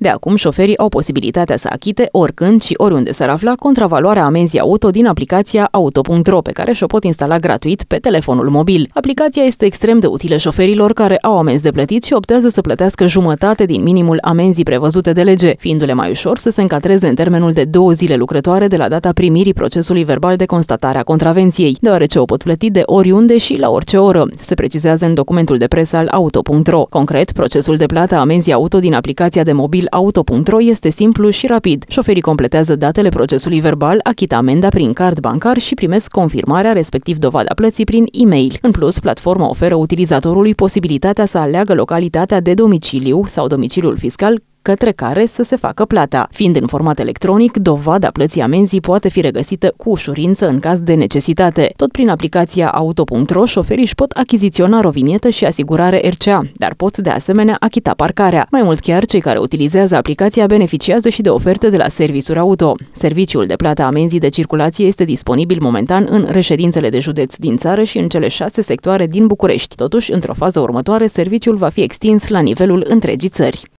De acum, șoferii au posibilitatea să achite oricând și oriunde s-ar afla contravaloarea amenzii auto din aplicația auto.ro, pe care și-o pot instala gratuit pe telefonul mobil. Aplicația este extrem de utilă șoferilor care au amenzi de plătit și optează să plătească jumătate din minimul amenzii prevăzute de lege, fiindu-le mai ușor să se încadreze în termenul de două zile lucrătoare de la data primirii procesului verbal de constatare a contravenției, deoarece o pot plăti de oriunde și la orice oră, se precizează în documentul de presă al auto.ro. Concret, procesul de plată a amenzii auto din aplicația de mobil auto.ro este simplu și rapid. Șoferii completează datele procesului verbal, achită amenda prin card bancar și primesc confirmarea, respectiv dovada plății, prin e-mail. În plus, platforma oferă utilizatorului posibilitatea să aleagă localitatea de domiciliu sau domiciliul fiscal către care să se facă plata. Fiind în format electronic, dovada plății amenzii poate fi regăsită cu ușurință în caz de necesitate. Tot prin aplicația auto.ro, șoferii își pot achiziționa rovinietă și asigurare RCA, dar pot de asemenea achita parcarea. Mai mult chiar, cei care utilizează aplicația beneficiază și de oferte de la servisuri Auto. Serviciul de plată amenzii de circulație este disponibil momentan în reședințele de județ din țară și în cele șase sectoare din București. Totuși, într-o fază următoare, serviciul va fi extins la nivelul întregii țări.